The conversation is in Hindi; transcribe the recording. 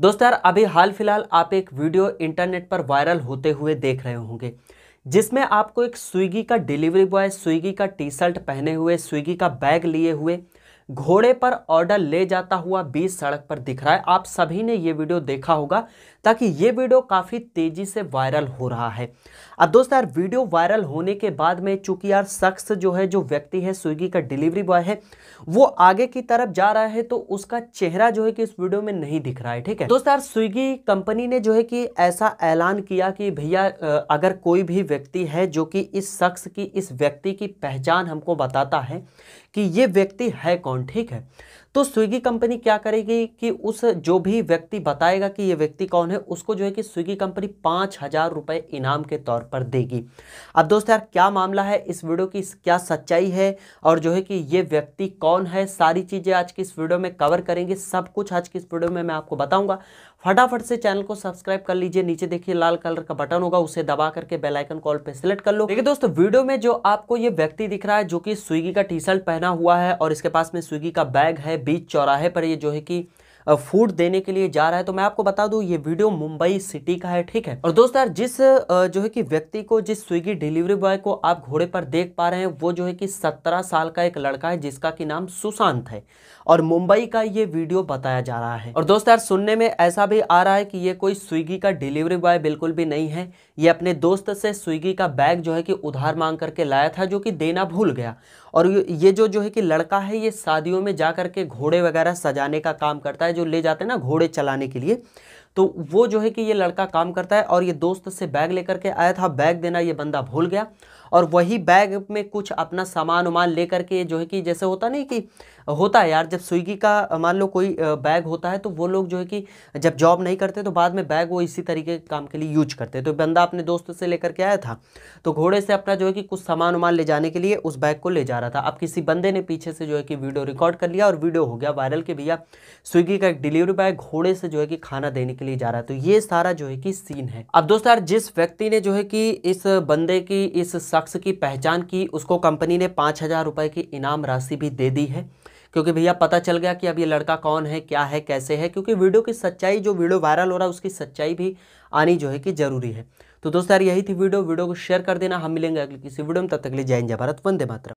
दोस्तों यार अभी हाल फिलहाल आप एक वीडियो इंटरनेट पर वायरल होते हुए देख रहे होंगे जिसमें आपको एक स्विगी का डिलीवरी बॉय स्विगी का टी शर्ट पहने हुए स्विगी का बैग लिए हुए घोड़े पर ऑर्डर ले जाता हुआ बीस सड़क पर दिख रहा है आप सभी ने ये वीडियो देखा होगा ताकि ये वीडियो काफ़ी तेज़ी से वायरल हो रहा है अब दोस्तों यार वीडियो वायरल होने के बाद में चूंकि यार शख्स जो है जो व्यक्ति है स्विगी का डिलीवरी बॉय है वो आगे की तरफ जा रहा है तो उसका चेहरा जो है कि इस वीडियो में नहीं दिख रहा है ठीक है दोस्तों यार स्विगी कंपनी ने जो है कि ऐसा ऐलान किया कि भैया अगर कोई भी व्यक्ति है जो कि इस शख्स की इस व्यक्ति की पहचान हमको बताता है कि ये व्यक्ति है कौन ठीक है तो स्विगी कंपनी क्या करेगी कि उस जो भी व्यक्ति बताएगा कि ये व्यक्ति कौन है उसको जो है कि स्विगी कंपनी पाँच हज़ार रुपये इनाम के तौर पर देगी अब दोस्तों यार क्या मामला है इस वीडियो की क्या सच्चाई है और जो है कि ये व्यक्ति कौन है सारी चीज़ें आज की इस वीडियो में कवर करेंगे सब कुछ आज की इस वीडियो में मैं आपको बताऊँगा फटाफट से चैनल को सब्सक्राइब कर लीजिए नीचे देखिए लाल कलर का बटन होगा उसे दबा करके बेल आइकन कॉल पे सिलेक्ट कर लो देखिए दोस्तों वीडियो में जो आपको ये व्यक्ति दिख रहा है जो कि स्विगी का टी शर्ट पहना हुआ है और इसके पास में स्विगी का बैग है बीच चौराहे पर ये जो है कि फूड देने के लिए जा रहा है तो मैं आपको बता दूं ये वीडियो मुंबई सिटी का है ठीक है और दोस्तों यार जिस जो है कि व्यक्ति को जिस स्विगी डिलीवरी बॉय को आप घोड़े पर देख पा रहे हैं वो जो है कि सत्रह साल का एक लड़का है जिसका कि नाम सुशांत है और मुंबई का ये वीडियो बताया जा रहा है और दोस्तों यार सुनने में ऐसा भी आ रहा है कि ये कोई स्विगी का डिलीवरी बॉय बिल्कुल भी नहीं है ये अपने दोस्त से स्विगी का बैग जो है कि उधार मांग करके लाया था जो कि देना भूल गया और ये जो जो है कि लड़का है ये शादियों में जा करके घोड़े वगैरह सजाने का काम करता है जो ले जाते हैं ना घोड़े चलाने के लिए तो वो जो है कि ये लड़का काम करता है और ये दोस्त से बैग लेकर के आया था बैग देना ये बंदा भूल गया और वही बैग में कुछ अपना सामान वामान लेकर के जो है कि जैसे होता नहीं कि होता है यार जब स्विगी का मान लो कोई बैग होता है तो वो लोग जो है कि जब जॉब नहीं करते तो बाद में बैग वो इसी तरीके के काम के लिए यूज करते तो बंदा अपने दोस्त से लेकर के आया था तो घोड़े से अपना जो है कि कुछ सामान वामान ले जाने के लिए उस बैग को ले जा रहा था अब किसी बंदे ने पीछे से जो है कि वीडियो रिकॉर्ड कर लिया और वीडियो हो गया वायरल के भैया स्विगी का एक डिलीवरी बॉय घोड़े से जो है कि खाना देने के लिए लिए जा रहा है तो ये सारा जो है कि सीन है अब दोस्तों यार जिस व्यक्ति ने जो है कि इस बंदे की इस शख्स की पहचान की उसको कंपनी ने पाँच हज़ार रुपये की इनाम राशि भी दे दी है क्योंकि भैया पता चल गया कि अब ये लड़का कौन है क्या है कैसे है क्योंकि वीडियो की सच्चाई जो वीडियो वायरल हो रहा है उसकी सच्चाई भी आनी जो है कि जरूरी है तो दोस्तों यार यही थी वीडियो वीडियो को शेयर कर देना हम मिलेंगे अगले किसी वीडियो में तब तक ले जय हिंद भारत वंदे मातरम